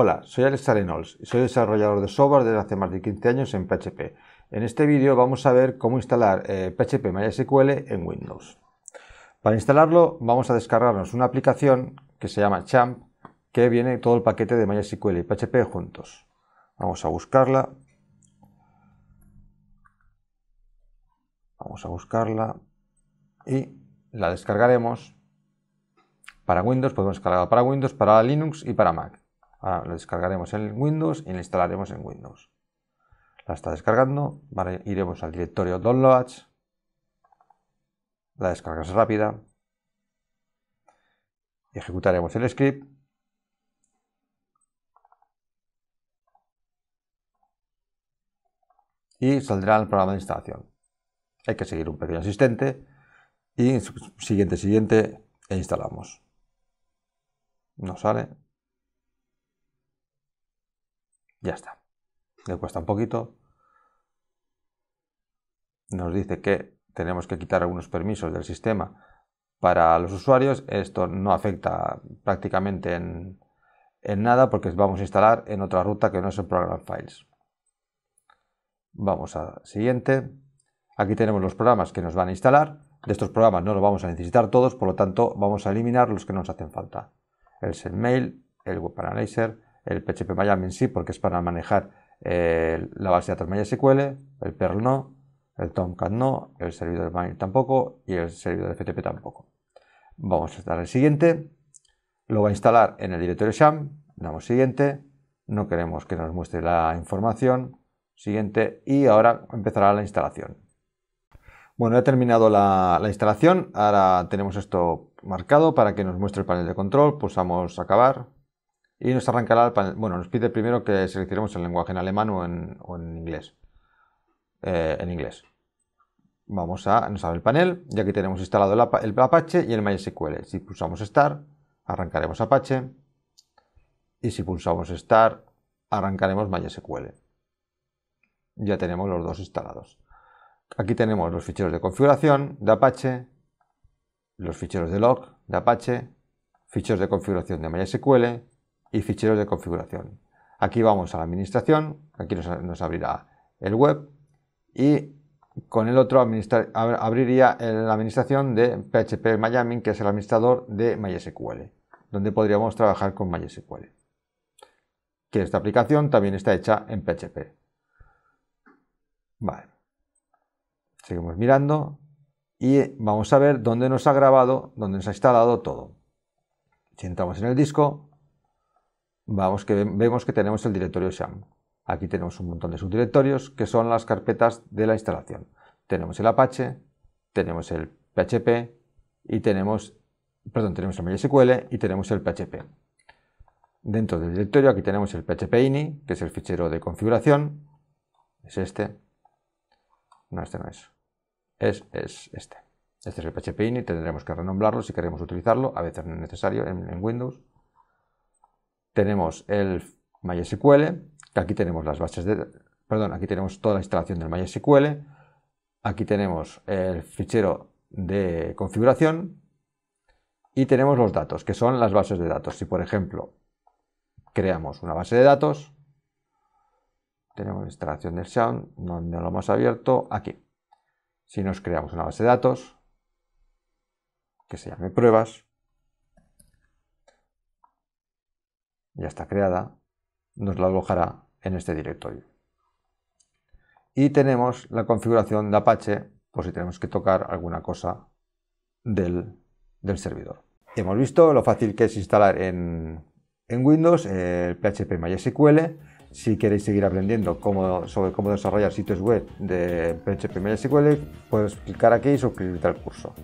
Hola, soy Alex Arenols y soy desarrollador de software desde hace más de 15 años en PHP. En este vídeo vamos a ver cómo instalar PHP eh, MySQL en Windows. Para instalarlo vamos a descargarnos una aplicación que se llama Champ, que viene todo el paquete de MySQL y PHP juntos. Vamos a buscarla. Vamos a buscarla y la descargaremos. Para Windows podemos descargarla para Windows, para Linux y para Mac. Ahora lo descargaremos en Windows y lo instalaremos en Windows. La está descargando. iremos al directorio Downloads. La descarga es rápida. Ejecutaremos el script. Y saldrá el programa de instalación. Hay que seguir un pequeño asistente. Y siguiente, siguiente e instalamos. No sale. Ya está. Le cuesta un poquito. Nos dice que tenemos que quitar algunos permisos del sistema para los usuarios. Esto no afecta prácticamente en, nada porque vamos a instalar en otra ruta que no es el Program Files. Vamos a siguiente. Aquí tenemos los programas que nos van a instalar. De estos programas no los vamos a necesitar todos, por lo tanto vamos a eliminar los que nos hacen falta. El SendMail, el Web Analyzer, el PHP Miami en sí, porque es para manejar eh, la base de datos MySQL, el Perl no, el Tomcat no, el servidor de Mail tampoco y el servidor de FTP tampoco. Vamos a dar el siguiente, lo va a instalar en el directorio SHAM, damos siguiente, no queremos que nos muestre la información, siguiente y ahora empezará la instalación. Bueno, he terminado la, la, instalación, ahora tenemos esto marcado para que nos muestre el panel de control, pulsamos acabar, y nos arrancará el panel. Bueno, nos pide primero que seleccionemos el lenguaje en alemán o en, inglés. Eh, en inglés. Vamos a, nos abre el panel y aquí tenemos instalado el Apache y el MySQL. Si pulsamos Start, arrancaremos Apache y si pulsamos Start, arrancaremos MySQL. Ya tenemos los dos instalados. Aquí tenemos los ficheros de configuración de Apache, los ficheros de log de Apache, ficheros de configuración de MySQL, y ficheros de configuración. Aquí vamos a la administración, aquí nos, abrirá el web y con el otro abriría la administración de PHP Miami, que es el administrador de MySQL, donde podríamos trabajar con MySQL. Que esta aplicación también está hecha en PHP. Vale. Seguimos mirando y vamos a ver dónde nos ha grabado, dónde nos ha instalado todo. Si entramos en el disco, vamos que vemos que tenemos el directorio SAM. Aquí tenemos un montón de subdirectorios que son las carpetas de la instalación. Tenemos el Apache, tenemos el PHP y tenemos, perdón, tenemos el MySQL y tenemos el PHP. Dentro del directorio aquí tenemos el php ini que es el fichero de configuración. Es este. No, este no es. Es, este. Este es el php ini tendremos que renombrarlo si queremos utilizarlo, a veces no es necesario en Windows tenemos el MySQL, que aquí tenemos las bases de, perdón, aquí tenemos toda la instalación del MySQL, aquí tenemos el fichero de configuración y tenemos los datos, que son las bases de datos. Si por ejemplo creamos una base de datos, tenemos la instalación del Sound, donde lo hemos abierto, aquí. Si nos creamos una base de datos, que se llame pruebas, ya está creada, nos la alojará en este directorio. Y tenemos la configuración de Apache por si tenemos que tocar alguna cosa del, servidor. Hemos visto lo fácil que es instalar en, Windows el PHP MySQL. Si queréis seguir aprendiendo sobre cómo desarrollar sitios web de PHP MySQL, puedes clicar aquí y suscribirte al curso.